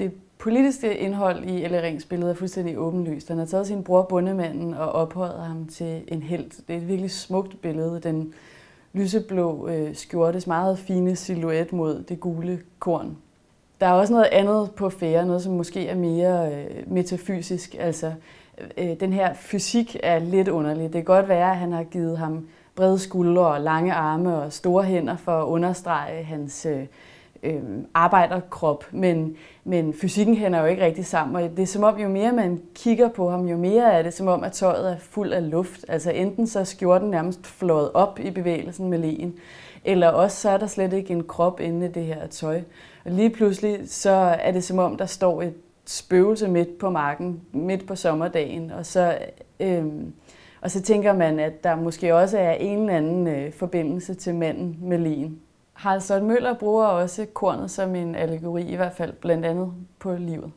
det politiske indhold i Elle Rings billede er fuldstændig åbenlyst. Han har taget sin bror bundemanden og ophøjet ham til en held. Det er et virkelig smukt billede. Den lyseblå øh, skjortes meget fine silhuet mod det gule korn. Der er også noget andet på færre, noget som måske er mere øh, metafysisk. Altså, øh, øh den her fysik er lidt underlig. Det kan godt være, at han har givet ham brede skuldre og lange arme og store hænder for at understrege hans øh, øh, arbejderkrop, men, men fysikken hænder jo ikke rigtig sammen. Og det er som om, jo mere man kigger på ham, jo mere er det som om, at tøjet er fuld af luft. Altså enten så er skjorten nærmest flået op i bevægelsen med lægen, eller også så er der slet ikke en krop inde i det her tøj. Og lige pludselig så er det som om, der står et spøgelse midt på marken, midt på sommerdagen, og så, øh, og så tænker man, at der måske også er en eller anden øh, forbindelse til manden med lien. Harald Møller bruger også kornet som en allegori, i hvert fald blandt andet på livet.